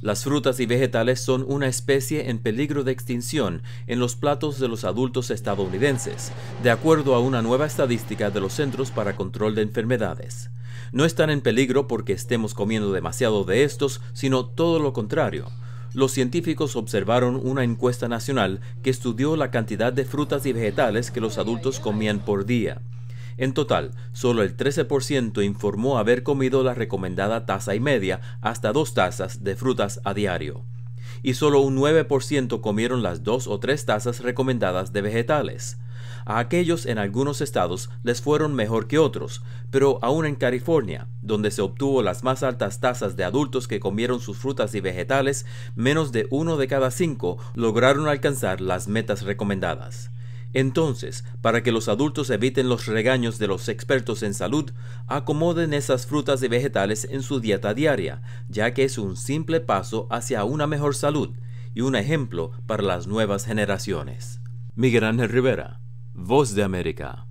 Las frutas y vegetales son una especie en peligro de extinción en los platos de los adultos estadounidenses, de acuerdo a una nueva estadística de los Centros para Control de Enfermedades. No están en peligro porque estemos comiendo demasiado de estos, sino todo lo contrario. Los científicos observaron una encuesta nacional que estudió la cantidad de frutas y vegetales que los adultos comían por día. En total, solo el 13% informó haber comido la recomendada taza y media hasta dos tazas de frutas a diario. Y solo un 9% comieron las dos o tres tazas recomendadas de vegetales. A aquellos en algunos estados les fueron mejor que otros, pero aún en California, donde se obtuvo las más altas tasas de adultos que comieron sus frutas y vegetales, menos de uno de cada cinco lograron alcanzar las metas recomendadas. Entonces, para que los adultos eviten los regaños de los expertos en salud, acomoden esas frutas y vegetales en su dieta diaria, ya que es un simple paso hacia una mejor salud y un ejemplo para las nuevas generaciones. Miguel Ángel Rivera, Voz de América.